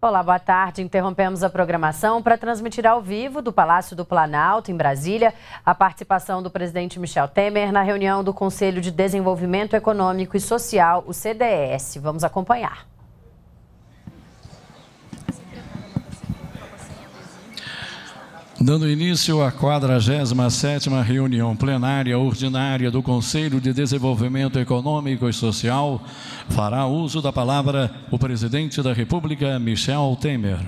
Olá, boa tarde. Interrompemos a programação para transmitir ao vivo do Palácio do Planalto, em Brasília, a participação do presidente Michel Temer na reunião do Conselho de Desenvolvimento Econômico e Social, o CDS. Vamos acompanhar. Dando início à 47ª reunião plenária ordinária do Conselho de Desenvolvimento Econômico e Social, fará uso da palavra o Presidente da República, Michel Temer.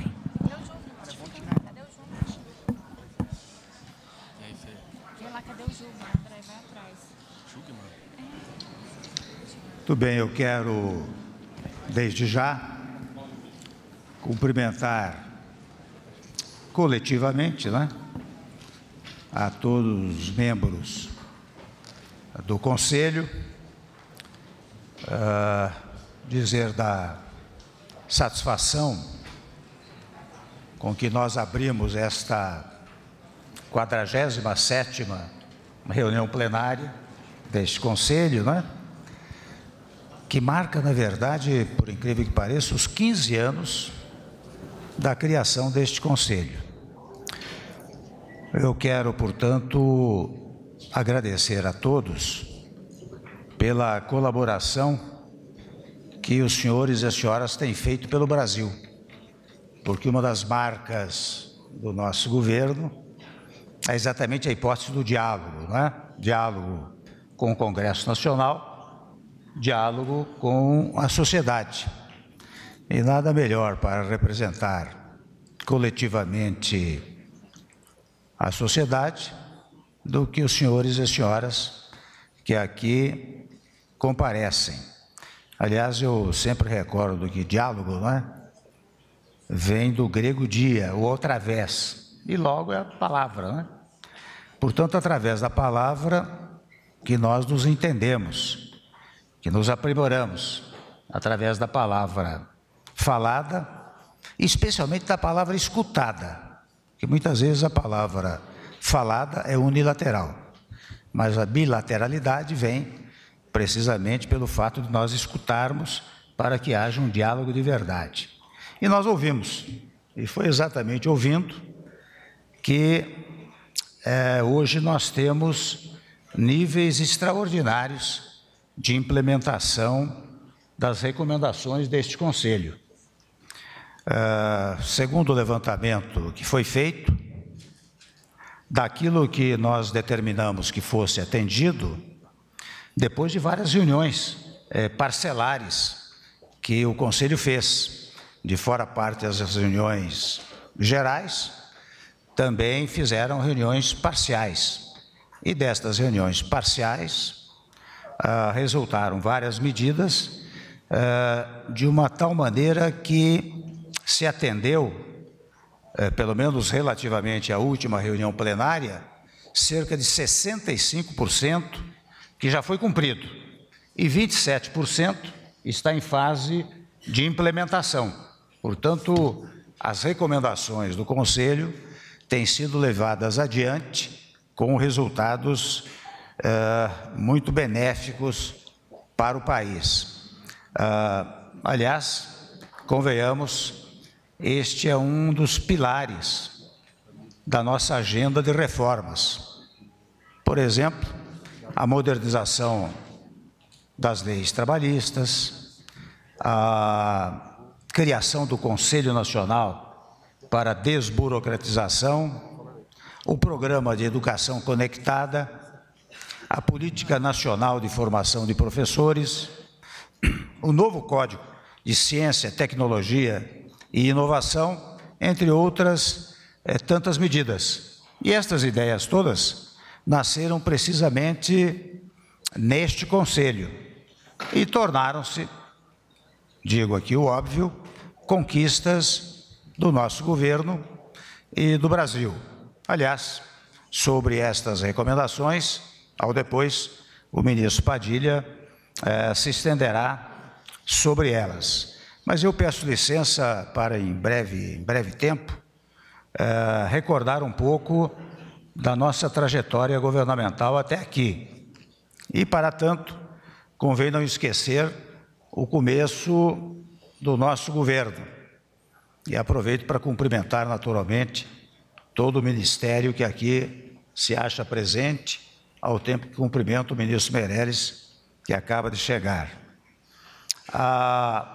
Muito bem, eu quero, desde já, cumprimentar coletivamente, né? A todos os membros do Conselho, uh, dizer da satisfação com que nós abrimos esta 47ª reunião plenária deste Conselho, né? que marca, na verdade, por incrível que pareça, os 15 anos da criação deste Conselho. Eu quero, portanto, agradecer a todos pela colaboração que os senhores e as senhoras têm feito pelo Brasil, porque uma das marcas do nosso governo é exatamente a hipótese do diálogo, é? Diálogo com o Congresso Nacional, diálogo com a sociedade. E nada melhor para representar coletivamente à sociedade do que os senhores e senhoras que aqui comparecem. Aliás, eu sempre recordo que diálogo é? vem do grego dia, ou através, e logo é a palavra. é? Portanto, através da palavra que nós nos entendemos, que nos aprimoramos, através da palavra falada, especialmente da palavra escutada que muitas vezes a palavra falada é unilateral, mas a bilateralidade vem precisamente pelo fato de nós escutarmos para que haja um diálogo de verdade. E nós ouvimos, e foi exatamente ouvindo que é, hoje nós temos níveis extraordinários de implementação das recomendações deste Conselho. Ah, segundo o levantamento que foi feito, daquilo que nós determinamos que fosse atendido, depois de várias reuniões eh, parcelares que o Conselho fez, de fora parte as reuniões gerais, também fizeram reuniões parciais. E destas reuniões parciais ah, resultaram várias medidas ah, de uma tal maneira que se atendeu, é, pelo menos relativamente à última reunião plenária, cerca de 65% que já foi cumprido e 27% está em fase de implementação. Portanto, as recomendações do Conselho têm sido levadas adiante com resultados é, muito benéficos para o país. Uh, aliás, convenhamos, este é um dos pilares da nossa agenda de reformas. Por exemplo, a modernização das leis trabalhistas, a criação do Conselho Nacional para Desburocratização, o Programa de Educação Conectada, a Política Nacional de Formação de Professores, o novo Código de Ciência, Tecnologia e inovação, entre outras é, tantas medidas. E estas ideias todas nasceram precisamente neste conselho e tornaram-se, digo aqui o óbvio, conquistas do nosso governo e do Brasil. Aliás, sobre estas recomendações, ao depois, o ministro Padilha eh, se estenderá sobre elas. Mas eu peço licença para, em breve, em breve tempo, eh, recordar um pouco da nossa trajetória governamental até aqui. E, para tanto, convém não esquecer o começo do nosso governo. E aproveito para cumprimentar, naturalmente, todo o ministério que aqui se acha presente, ao tempo que cumprimento o ministro Meirelles, que acaba de chegar. A ah,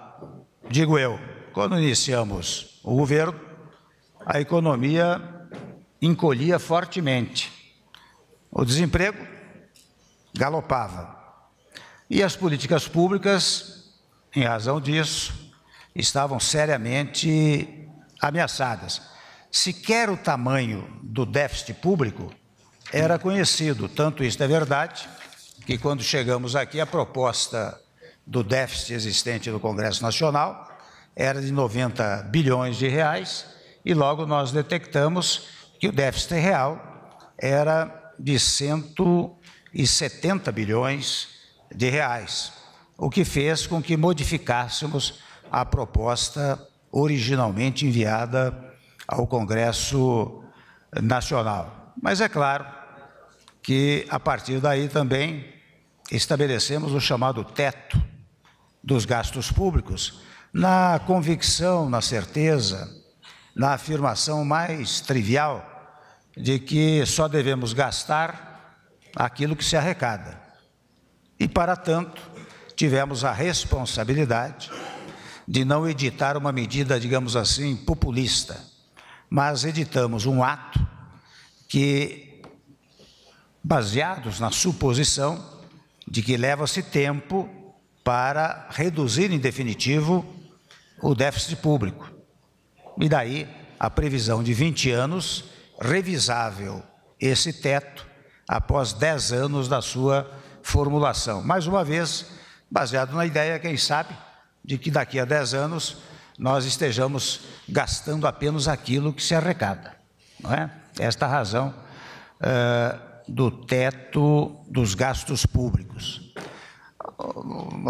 digo eu, quando iniciamos o governo, a economia encolhia fortemente. O desemprego galopava. E as políticas públicas, em razão disso, estavam seriamente ameaçadas. Sequer o tamanho do déficit público era conhecido, tanto isso é verdade, que quando chegamos aqui, a proposta do déficit existente no Congresso Nacional, era de 90 bilhões de reais, e logo nós detectamos que o déficit real era de 170 bilhões de reais, o que fez com que modificássemos a proposta originalmente enviada ao Congresso Nacional. Mas é claro que a partir daí também estabelecemos o chamado teto dos gastos públicos, na convicção, na certeza, na afirmação mais trivial de que só devemos gastar aquilo que se arrecada. E, para tanto, tivemos a responsabilidade de não editar uma medida, digamos assim, populista, mas editamos um ato que, baseados na suposição de que leva-se tempo para reduzir em definitivo o déficit público. E daí a previsão de 20 anos, revisável esse teto após 10 anos da sua formulação. Mais uma vez, baseado na ideia, quem sabe, de que daqui a 10 anos nós estejamos gastando apenas aquilo que se arrecada. Não é? Esta é razão uh, do teto dos gastos públicos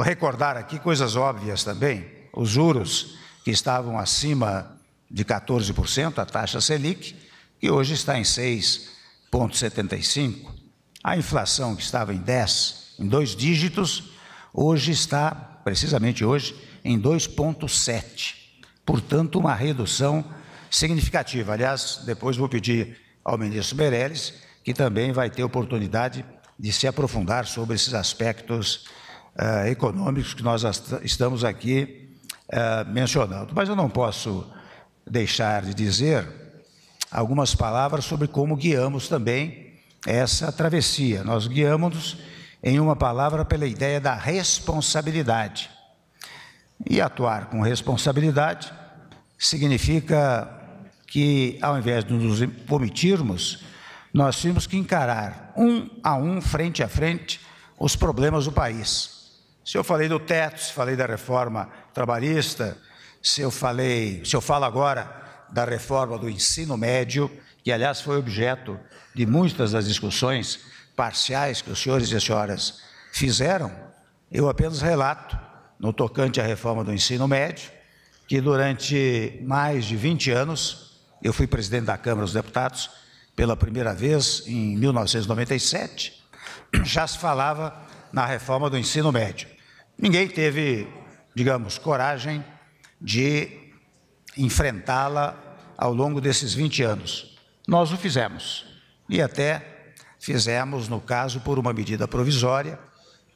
recordar aqui coisas óbvias também, os juros que estavam acima de 14%, a taxa Selic, que hoje está em 6,75%. A inflação que estava em 10, em dois dígitos, hoje está, precisamente hoje, em 2,7%. Portanto, uma redução significativa. Aliás, depois vou pedir ao ministro Meirelles, que também vai ter oportunidade de se aprofundar sobre esses aspectos uh, econômicos que nós estamos aqui uh, mencionando. Mas eu não posso deixar de dizer algumas palavras sobre como guiamos também essa travessia. Nós guiamos-nos em uma palavra pela ideia da responsabilidade. E atuar com responsabilidade significa que, ao invés de nos omitirmos, nós temos que encarar um a um, frente a frente, os problemas do país. Se eu falei do teto, se falei da reforma trabalhista, se eu falei, se eu falo agora da reforma do ensino médio, que aliás foi objeto de muitas das discussões parciais que os senhores e as senhoras fizeram, eu apenas relato, no tocante à reforma do ensino médio, que durante mais de 20 anos, eu fui presidente da Câmara dos Deputados pela primeira vez em 1997, já se falava na reforma do ensino médio. Ninguém teve, digamos, coragem de enfrentá-la ao longo desses 20 anos. Nós o fizemos. E até fizemos, no caso, por uma medida provisória,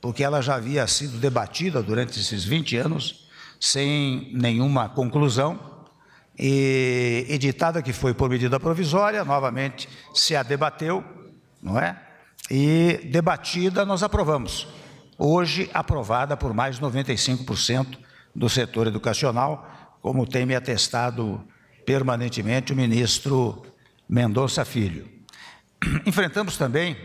porque ela já havia sido debatida durante esses 20 anos, sem nenhuma conclusão, e editada que foi por medida provisória, novamente se a debateu, não é? E debatida nós aprovamos hoje aprovada por mais de 95% do setor educacional, como tem me atestado permanentemente o ministro Mendonça Filho. Enfrentamos também,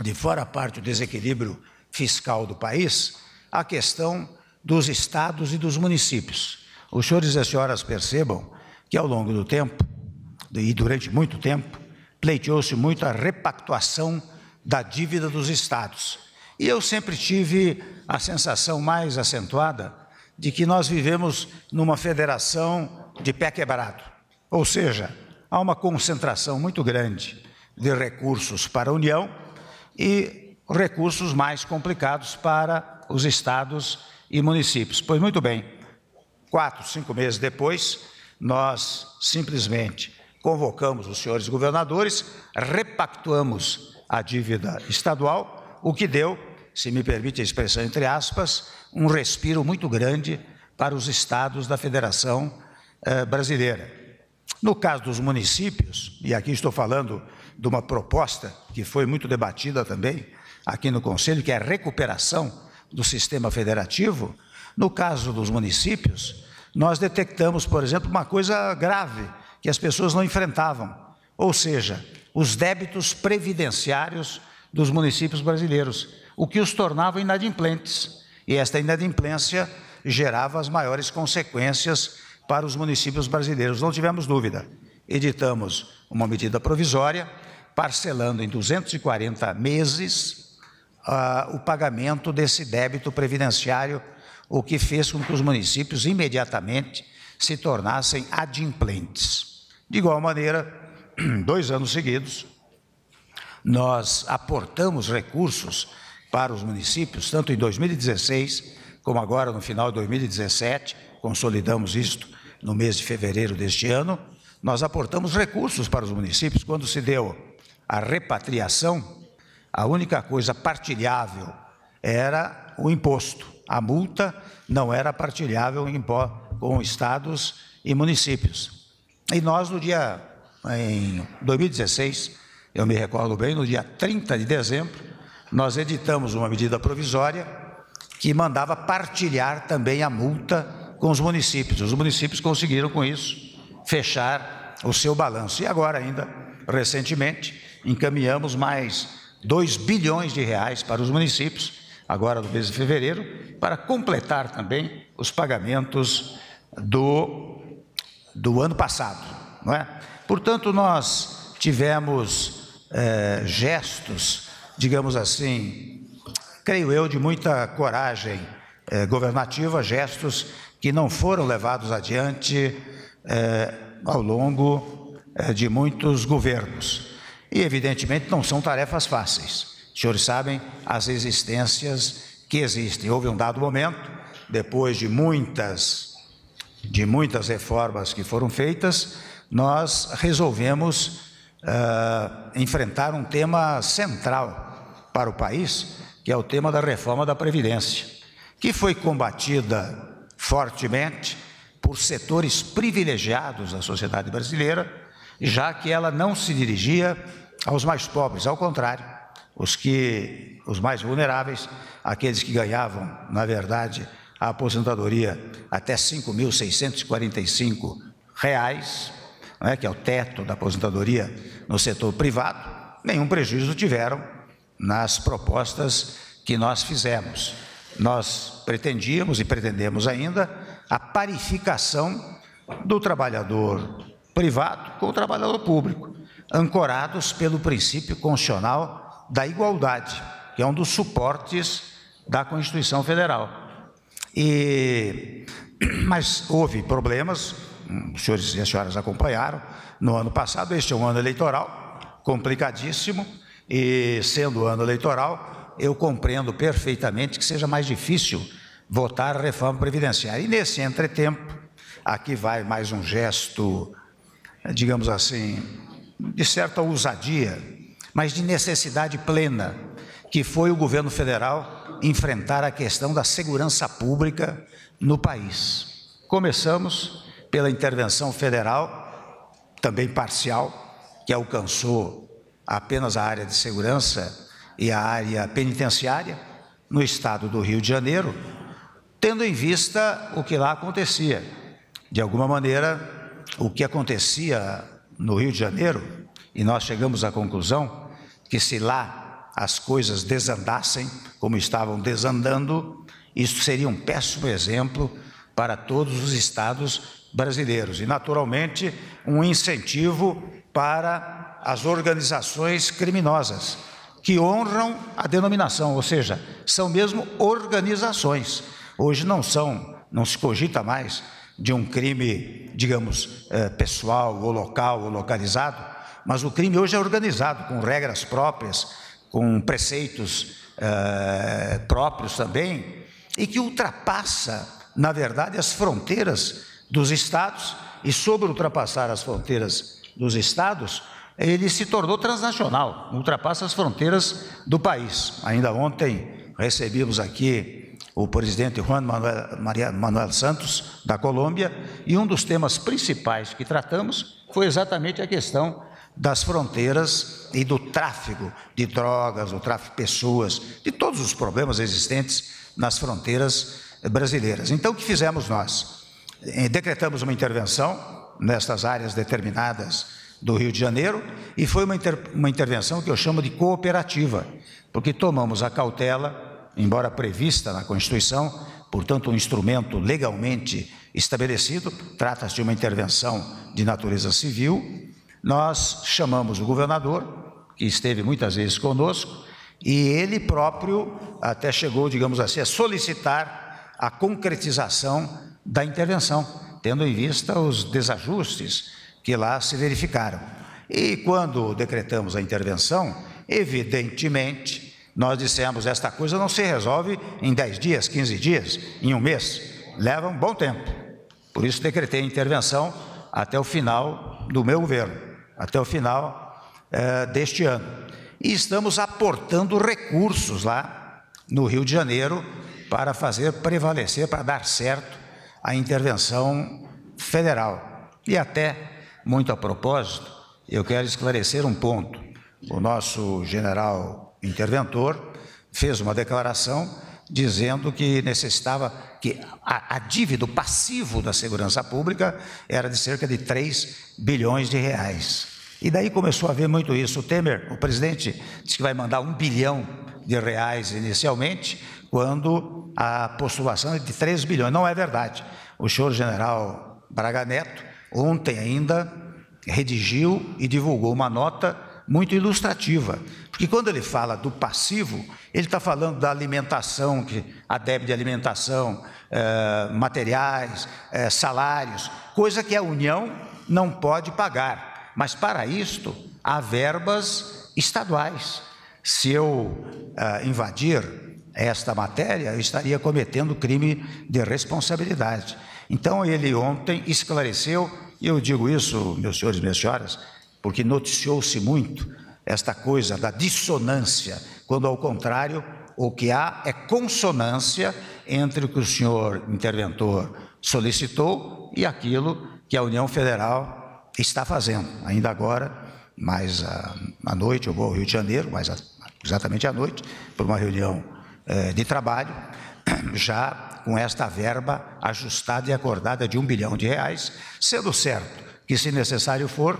de fora parte, o desequilíbrio fiscal do país, a questão dos estados e dos municípios. Os senhores e as senhoras percebam que ao longo do tempo, e durante muito tempo, pleiteou-se muito a repactuação da dívida dos estados. E eu sempre tive a sensação mais acentuada de que nós vivemos numa federação de pé quebrado. Ou seja, há uma concentração muito grande de recursos para a União e recursos mais complicados para os estados e municípios. Pois muito bem, quatro, cinco meses depois, nós simplesmente convocamos os senhores governadores, repactuamos a dívida estadual o que deu, se me permite a expressão entre aspas, um respiro muito grande para os estados da Federação eh, Brasileira. No caso dos municípios, e aqui estou falando de uma proposta que foi muito debatida também aqui no Conselho, que é a recuperação do sistema federativo, no caso dos municípios, nós detectamos, por exemplo, uma coisa grave que as pessoas não enfrentavam, ou seja, os débitos previdenciários dos municípios brasileiros, o que os tornava inadimplentes. E esta inadimplência gerava as maiores consequências para os municípios brasileiros. Não tivemos dúvida. Editamos uma medida provisória, parcelando em 240 meses uh, o pagamento desse débito previdenciário, o que fez com que os municípios imediatamente se tornassem adimplentes. De igual maneira, dois anos seguidos, nós aportamos recursos para os municípios, tanto em 2016 como agora no final de 2017, consolidamos isto no mês de fevereiro deste ano, nós aportamos recursos para os municípios. Quando se deu a repatriação, a única coisa partilhável era o imposto. A multa não era partilhável com estados e municípios. E nós, no dia em 2016, eu me recordo bem, no dia 30 de dezembro, nós editamos uma medida provisória que mandava partilhar também a multa com os municípios. Os municípios conseguiram com isso fechar o seu balanço. E agora ainda, recentemente, encaminhamos mais 2 bilhões de reais para os municípios, agora no mês de fevereiro, para completar também os pagamentos do, do ano passado. Não é? Portanto, nós tivemos é, gestos, digamos assim, creio eu, de muita coragem é, governativa, gestos que não foram levados adiante é, ao longo de muitos governos. E, evidentemente, não são tarefas fáceis. Os senhores sabem as existências que existem. Houve um dado momento, depois de muitas, de muitas reformas que foram feitas, nós resolvemos uh, enfrentar um tema central para o país, que é o tema da reforma da Previdência, que foi combatida fortemente por setores privilegiados da sociedade brasileira, já que ela não se dirigia aos mais pobres, ao contrário, os que os mais vulneráveis, aqueles que ganhavam, na verdade, a aposentadoria até R$ 5.645, né, que é o teto da aposentadoria no setor privado, nenhum prejuízo tiveram nas propostas que nós fizemos. Nós pretendíamos e pretendemos ainda a parificação do trabalhador privado com o trabalhador público, ancorados pelo princípio constitucional da igualdade, que é um dos suportes da Constituição Federal. E, mas houve problemas, os senhores e as senhoras acompanharam, no ano passado, este é um ano eleitoral, complicadíssimo, e sendo ano eleitoral, eu compreendo perfeitamente que seja mais difícil votar a reforma previdenciária. E nesse entretempo, aqui vai mais um gesto, digamos assim, de certa ousadia, mas de necessidade plena, que foi o governo federal enfrentar a questão da segurança pública no país. Começamos pela intervenção federal, também parcial, que alcançou apenas a área de segurança e a área penitenciária no estado do Rio de Janeiro, tendo em vista o que lá acontecia. De alguma maneira, o que acontecia no Rio de Janeiro, e nós chegamos à conclusão que se lá as coisas desandassem como estavam desandando, isso seria um péssimo exemplo para todos os estados brasileiros e, naturalmente, um incentivo para as organizações criminosas que honram a denominação, ou seja, são mesmo organizações. Hoje não são, não se cogita mais de um crime, digamos, eh, pessoal ou local ou localizado, mas o crime hoje é organizado com regras próprias, com preceitos eh, próprios também, e que ultrapassa, na verdade, as fronteiras dos estados e sobre ultrapassar as fronteiras dos estados, ele se tornou transnacional, ultrapassa as fronteiras do país. Ainda ontem recebemos aqui o presidente Juan Manuel, Maria, Manuel Santos, da Colômbia, e um dos temas principais que tratamos foi exatamente a questão das fronteiras e do tráfico de drogas, do tráfico de pessoas, de todos os problemas existentes nas fronteiras brasileiras. Então, o que fizemos nós? É, decretamos uma intervenção nestas áreas determinadas do Rio de Janeiro e foi uma, inter, uma intervenção que eu chamo de cooperativa, porque tomamos a cautela, embora prevista na Constituição, portanto, um instrumento legalmente estabelecido, trata-se de uma intervenção de natureza civil. Nós chamamos o governador, que esteve muitas vezes conosco, e ele próprio até chegou, digamos assim, a solicitar a concretização da intervenção, tendo em vista os desajustes que lá se verificaram. E quando decretamos a intervenção, evidentemente, nós dissemos: esta coisa não se resolve em 10 dias, 15 dias, em um mês, leva um bom tempo. Por isso, decretei a intervenção até o final do meu governo, até o final eh, deste ano. E estamos aportando recursos lá no Rio de Janeiro para fazer prevalecer, para dar certo a intervenção federal. E até, muito a propósito, eu quero esclarecer um ponto. O nosso general interventor fez uma declaração dizendo que necessitava que a, a dívida, o passivo da segurança pública era de cerca de 3 bilhões de reais. E daí começou a ver muito isso. O Temer, o presidente, disse que vai mandar um bilhão de reais inicialmente, quando a postulação é de 3 bilhões. Não é verdade. O senhor general Braga Neto, ontem ainda, redigiu e divulgou uma nota muito ilustrativa, porque quando ele fala do passivo, ele está falando da alimentação, que a débito de alimentação, eh, materiais, eh, salários, coisa que a União não pode pagar. Mas para isto há verbas estaduais. Se eu ah, invadir esta matéria, eu estaria cometendo crime de responsabilidade. Então ele ontem esclareceu, e eu digo isso, meus senhores e minhas senhoras, porque noticiou-se muito esta coisa da dissonância, quando ao contrário, o que há é consonância entre o que o senhor interventor solicitou e aquilo que a União Federal está fazendo, ainda agora, mais à noite, eu vou ao Rio de Janeiro, mais a, exatamente à noite, para uma reunião é, de trabalho, já com esta verba ajustada e acordada de um bilhão de reais, sendo certo que, se necessário for,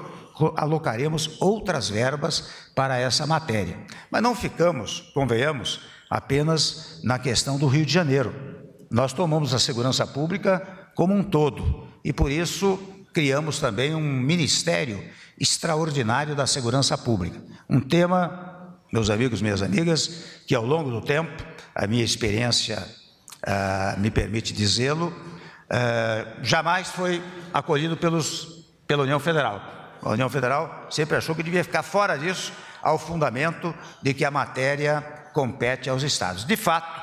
alocaremos outras verbas para essa matéria. Mas não ficamos, convenhamos, apenas na questão do Rio de Janeiro. Nós tomamos a segurança pública como um todo e, por isso, criamos também um Ministério Extraordinário da Segurança Pública. Um tema, meus amigos, minhas amigas, que ao longo do tempo, a minha experiência ah, me permite dizê-lo, ah, jamais foi acolhido pelos, pela União Federal. A União Federal sempre achou que devia ficar fora disso, ao fundamento de que a matéria compete aos Estados. De fato,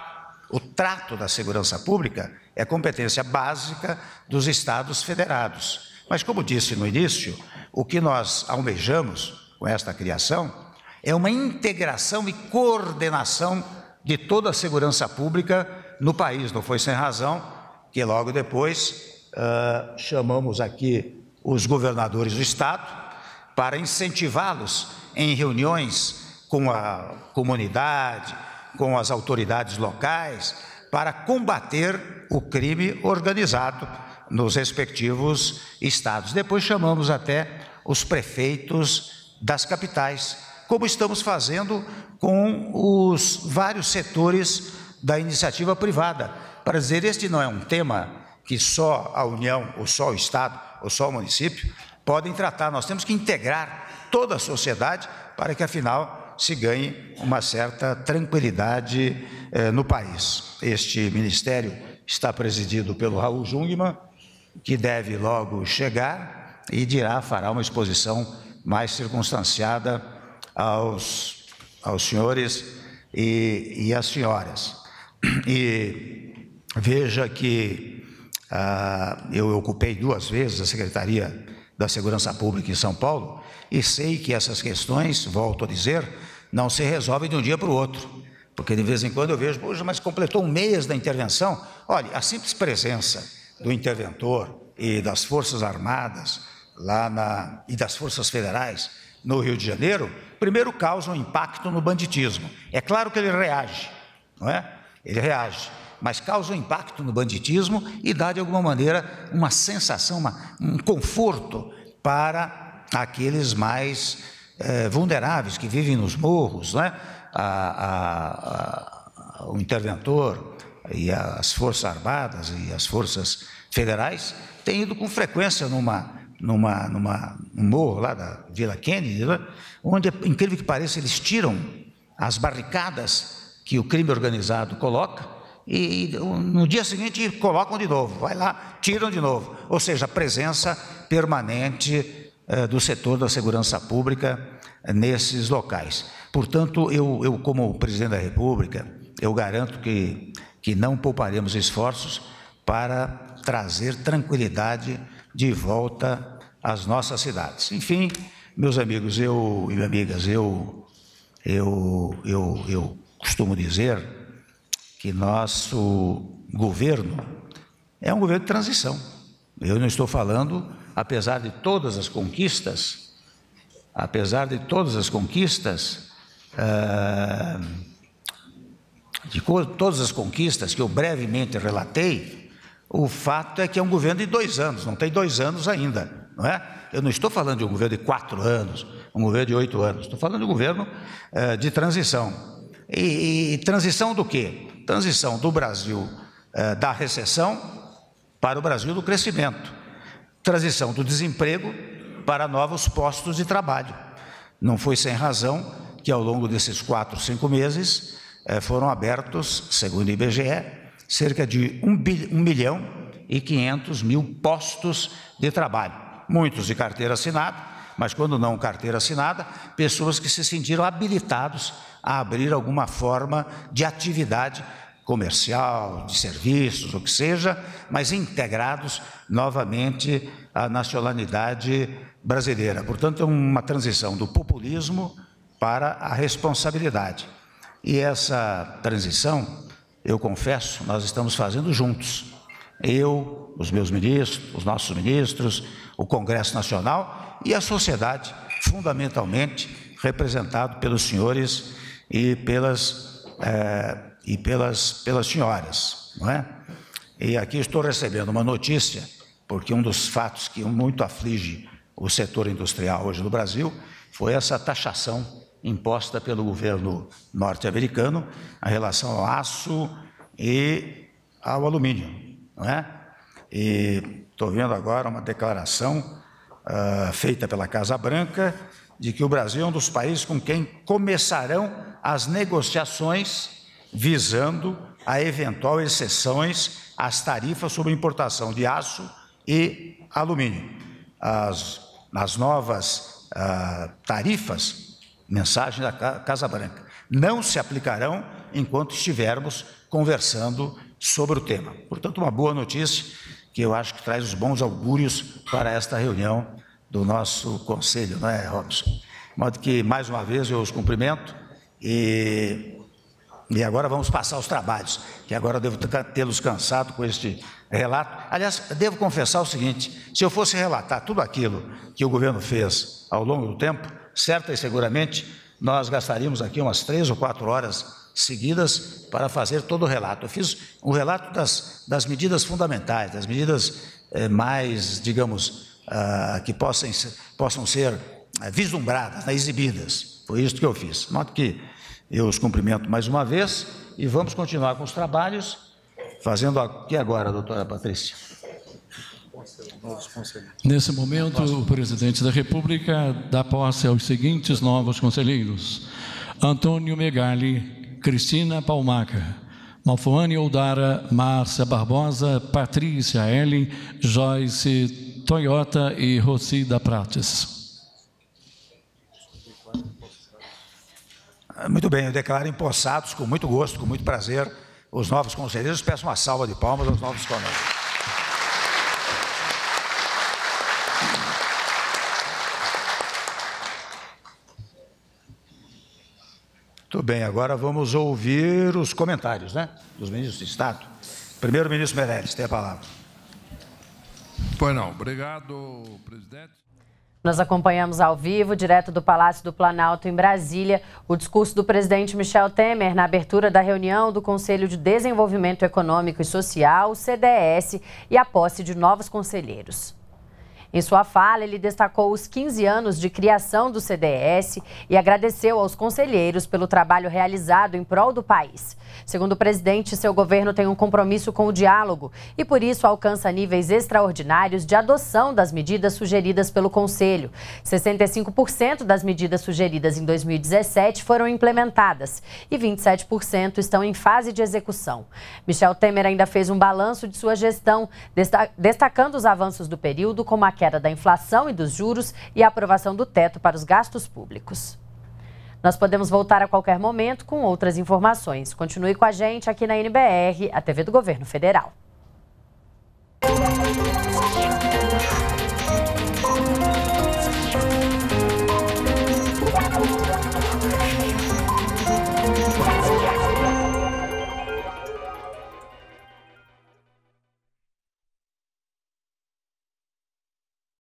o trato da segurança pública é competência básica dos Estados federados. Mas, como disse no início, o que nós almejamos com esta criação é uma integração e coordenação de toda a segurança pública no país. Não foi sem razão que logo depois uh, chamamos aqui os governadores do Estado para incentivá-los em reuniões com a comunidade, com as autoridades locais, para combater o crime organizado nos respectivos estados. Depois chamamos até os prefeitos das capitais, como estamos fazendo com os vários setores da iniciativa privada, para dizer este não é um tema que só a União, ou só o Estado, ou só o município podem tratar. Nós temos que integrar toda a sociedade para que, afinal, se ganhe uma certa tranquilidade eh, no país. Este ministério está presidido pelo Raul Jungmann, que deve logo chegar e dirá, fará uma exposição mais circunstanciada aos, aos senhores e, e às senhoras. E veja que ah, eu ocupei duas vezes a Secretaria da Segurança Pública em São Paulo e sei que essas questões, volto a dizer, não se resolvem de um dia para o outro. Porque de vez em quando eu vejo, poxa, mas completou um mês da intervenção. Olha, a simples presença do interventor e das Forças Armadas lá na, e das Forças Federais no Rio de Janeiro, primeiro causa um impacto no banditismo. É claro que ele reage, não é? Ele reage, mas causa um impacto no banditismo e dá, de alguma maneira, uma sensação, uma, um conforto para aqueles mais eh, vulneráveis que vivem nos morros, né? A, a, a, o interventor, e as Forças Armadas e as Forças Federais têm ido com frequência numa, numa, numa morro lá da Vila Kennedy, né? onde, incrível que pareça, eles tiram as barricadas que o crime organizado coloca e no dia seguinte colocam de novo, vai lá, tiram de novo. Ou seja, a presença permanente eh, do setor da segurança pública nesses locais. Portanto, eu, eu como presidente da República, eu garanto que que não pouparemos esforços para trazer tranquilidade de volta às nossas cidades. Enfim, meus amigos, eu e amigas, eu eu, eu, eu costumo dizer que nosso governo é um governo de transição. Eu não estou falando, apesar de todas as conquistas, apesar de todas as conquistas, uh, de todas as conquistas que eu brevemente relatei, o fato é que é um governo de dois anos, não tem dois anos ainda, não é? Eu não estou falando de um governo de quatro anos, um governo de oito anos, estou falando de um governo eh, de transição. E, e, transição do quê? Transição do Brasil eh, da recessão para o Brasil do crescimento, transição do desemprego para novos postos de trabalho. Não foi sem razão que ao longo desses quatro, cinco meses, eh, foram abertos, segundo o IBGE, cerca de 1, milhão e 500 mil postos de trabalho. Muitos de carteira assinada, mas quando não carteira assinada, pessoas que se sentiram habilitados a abrir alguma forma de atividade comercial, de serviços, o que seja, mas integrados novamente à nacionalidade brasileira. Portanto, é uma transição do populismo para a responsabilidade. E essa transição, eu confesso, nós estamos fazendo juntos. Eu, os meus ministros, os nossos ministros, o Congresso Nacional e a sociedade, fundamentalmente representado pelos senhores e pelas, é, e pelas, pelas senhoras, não é? E aqui estou recebendo uma notícia, porque um dos fatos que muito aflige o setor industrial hoje no Brasil foi essa taxação imposta pelo governo norte-americano a relação ao aço e ao alumínio. Não é? E estou vendo agora uma declaração uh, feita pela Casa Branca de que o Brasil é um dos países com quem começarão as negociações visando a eventual exceções às tarifas sobre importação de aço e alumínio. As, as novas uh, tarifas mensagem da Casa Branca. Não se aplicarão enquanto estivermos conversando sobre o tema. Portanto, uma boa notícia que eu acho que traz os bons augúrios para esta reunião do nosso conselho, não é, Robson? De modo que, mais uma vez, eu os cumprimento e, e agora vamos passar os trabalhos, que agora devo tê-los cansado com este relato. Aliás, devo confessar o seguinte: se eu fosse relatar tudo aquilo que o governo fez ao longo do tempo, certa e seguramente nós gastaríamos aqui umas três ou quatro horas seguidas para fazer todo o relato. Eu fiz um relato das, das medidas fundamentais, das medidas eh, mais, digamos, ah, que possam, possam ser eh, vislumbradas, né, exibidas. Foi isso que eu fiz. Note que eu os cumprimento mais uma vez e vamos continuar com os trabalhos Fazendo aqui agora, doutora Patrícia? Nesse momento, o presidente da República dá posse aos seguintes novos conselheiros: Antônio Megali, Cristina Palmaca, Malfoane Oldara, Márcia Barbosa, Patrícia L, Joyce Toyota e Rossi da Prates. Muito bem, eu declaro empossados com muito gosto, com muito prazer os novos conselheiros. Peço uma salva de palmas aos novos conselheiros. Muito bem, agora vamos ouvir os comentários, né? Dos ministros de Estado. Primeiro-ministro Meirelles, tem a palavra. Pois não, obrigado, presidente. Nós acompanhamos ao vivo, direto do Palácio do Planalto, em Brasília, o discurso do presidente Michel Temer na abertura da reunião do Conselho de Desenvolvimento Econômico e Social, CDS, e a posse de novos conselheiros. Em sua fala, ele destacou os 15 anos de criação do CDS e agradeceu aos conselheiros pelo trabalho realizado em prol do país. Segundo o presidente, seu governo tem um compromisso com o diálogo e, por isso, alcança níveis extraordinários de adoção das medidas sugeridas pelo Conselho. 65% das medidas sugeridas em 2017 foram implementadas e 27% estão em fase de execução. Michel Temer ainda fez um balanço de sua gestão, destacando os avanços do período, como a queda da inflação e dos juros e a aprovação do teto para os gastos públicos. Nós podemos voltar a qualquer momento com outras informações. Continue com a gente aqui na NBR, a TV do Governo Federal.